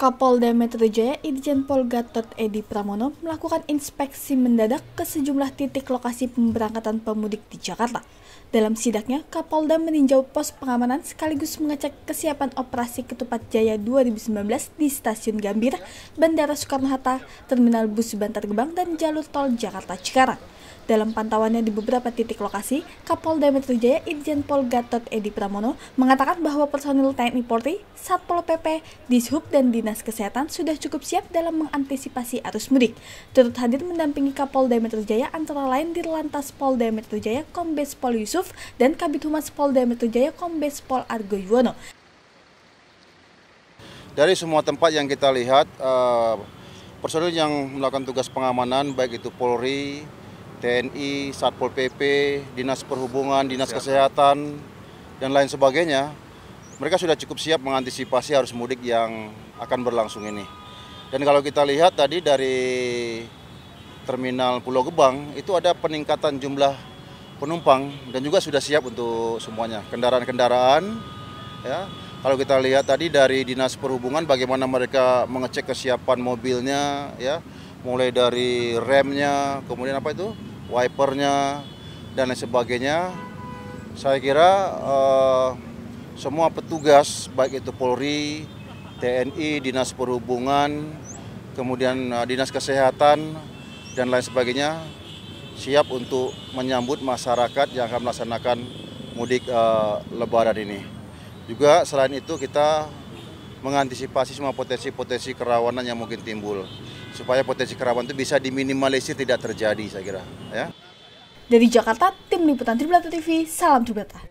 Kapolda Metro Jaya Irjen Pol Gatot Edi Pramono melakukan inspeksi mendadak ke sejumlah titik lokasi pemberangkatan pemudik di Jakarta. Dalam sidaknya, Kapolda meninjau pos pengamanan sekaligus mengecek kesiapan operasi Ketupat Jaya 2019 di Stasiun Gambir, Bandara Soekarno-Hatta, Terminal Bus Bantar Gebang, dan Jalur Tol Jakarta Cikarang. Dalam pantauannya di beberapa titik lokasi, Kapolda Metro Jaya Irjen Pol Gatot Edi Pramono mengatakan bahwa personil TNI Polri, Satpol PP, Dishub, dan Dinas Kesehatan sudah cukup siap dalam mengantisipasi arus mudik. Turut hadir mendampingi Kapolda Metro Jaya antara lain di Lantas Polda Metro Jaya Kombes Pol Yusuf dan Kabit Humas Polda Metro Jaya Kombes Pol Argo Yuwono. Dari semua tempat yang kita lihat, eh, personil yang melakukan tugas pengamanan baik itu Polri, TNI, Satpol PP, Dinas Perhubungan, Dinas Siap. Kesehatan, dan lain sebagainya, mereka sudah cukup siap mengantisipasi arus mudik yang akan berlangsung ini. Dan kalau kita lihat tadi dari Terminal Pulau Gebang, itu ada peningkatan jumlah penumpang dan juga sudah siap untuk semuanya. Kendaraan-kendaraan, ya. Kalau kita lihat tadi dari Dinas Perhubungan bagaimana mereka mengecek kesiapan mobilnya, ya mulai dari remnya, kemudian apa itu wipernya dan lain sebagainya. Saya kira eh, semua petugas baik itu Polri, TNI, Dinas Perhubungan, kemudian eh, Dinas Kesehatan dan lain sebagainya siap untuk menyambut masyarakat yang akan melaksanakan mudik eh, lebaran ini. Juga selain itu kita mengantisipasi semua potensi-potensi kerawanan yang mungkin timbul supaya potensi kerawanan itu bisa diminimalisir tidak terjadi saya kira ya. Dari Jakarta, tim liputan Tribrata TV, salam Tribrata.